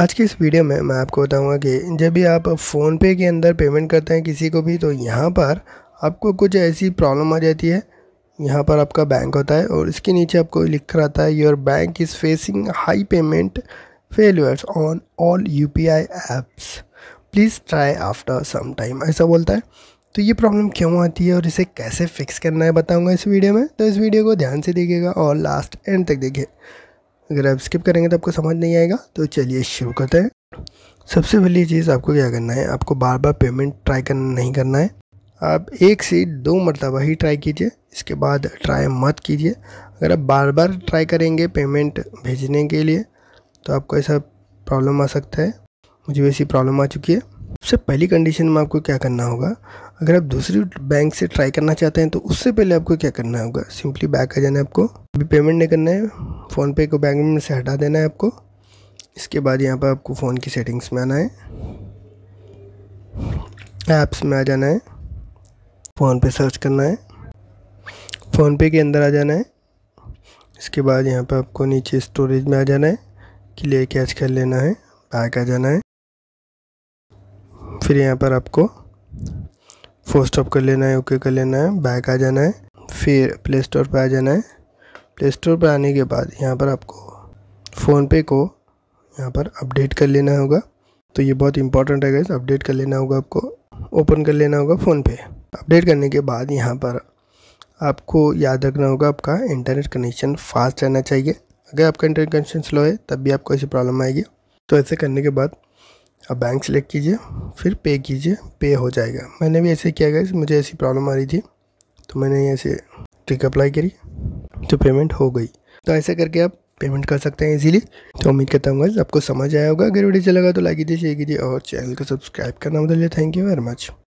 आज की इस वीडियो में मैं आपको बताऊंगा कि जब भी आप फ़ोन पे के अंदर पेमेंट करते हैं किसी को भी तो यहाँ पर आपको कुछ ऐसी प्रॉब्लम आ जाती है यहाँ पर आपका बैंक होता है और इसके नीचे आपको लिख आता है your bank is facing high payment failures on all U P I apps please try after some time ऐसा बोलता है तो ये प्रॉब्लम क्यों आती है और इसे कैसे फिक्स करना है बताऊंगा इस वीडियो में तो इस वीडियो को ध्यान से देखिएगा और लास्ट एंड तक देखिए अगर आप स्किप करेंगे तो आपको समझ नहीं आएगा तो चलिए शुरू करते हैं सबसे पहली चीज़ आपको क्या करना है आपको बार बार पेमेंट ट्राई करना नहीं करना है आप एक से दो मरतबा ही ट्राई कीजिए इसके बाद ट्राई मत कीजिए अगर आप बार बार ट्राई करेंगे पेमेंट भेजने के लिए तो आपको ऐसा प्रॉब्लम आ सकता है मुझे वैसी प्रॉब्लम आ चुकी है सबसे पहली कंडीशन में आपको क्या करना होगा अगर आप दूसरी बैंक से ट्राई करना चाहते हैं तो उससे पहले आपको क्या करना होगा सिंपली बैक आ जाना है आपको अभी पेमेंट नहीं करना है फ़ोनपे को बैंक में से हटा देना है आपको इसके बाद यहाँ पर आपको फ़ोन की सेटिंग्स में आना है ऐप्स में आ जाना है फ़ोन पे सर्च करना है फ़ोन पे के अंदर आ जाना है इसके बाद यहाँ पर आपको नीचे स्टोरेज में आ जाना है क्लियर कैच कर लेना है बैक आ जाना है फिर यहाँ पर आपको फोर स्टॉप कर लेना है ओके कर लेना है बैक आ जाना है फिर प्ले स्टोर पर आ जाना है प्ले स्टोर पर आने के बाद यहाँ पर आपको फ़ोनपे को यहाँ पर अपडेट कर लेना होगा तो ये बहुत इंपॉर्टेंट है अपडेट कर लेना होगा आपको ओपन कर लेना होगा फ़ोनपे अपडेट करने के बाद यहाँ पर आपको याद रखना होगा आपका इंटरनेट कनेक्शन फास्ट रहना चाहिए अगर आपका इंटरनेट कनेक्शन स्लो है तब भी आपको ऐसी प्रॉब्लम आएगी तो ऐसे करने के बाद अब बैंक सेलेक्ट कीजिए फिर पे कीजिए पे हो जाएगा मैंने भी ऐसे किया गया मुझे ऐसी प्रॉब्लम आ रही थी तो मैंने ऐसे ट्रिक अप्लाई करी तो पेमेंट हो गई तो ऐसे करके आप पेमेंट कर सकते हैं इजीली तो उम्मीद करता हूँ गाइज आपको समझ आया होगा अगर वीडियो चला अच्छा लगा तो लाइक कीजिए शेयर कीजिए और चैनल को सब्सक्राइब करना मत थैंक यू वेरी मच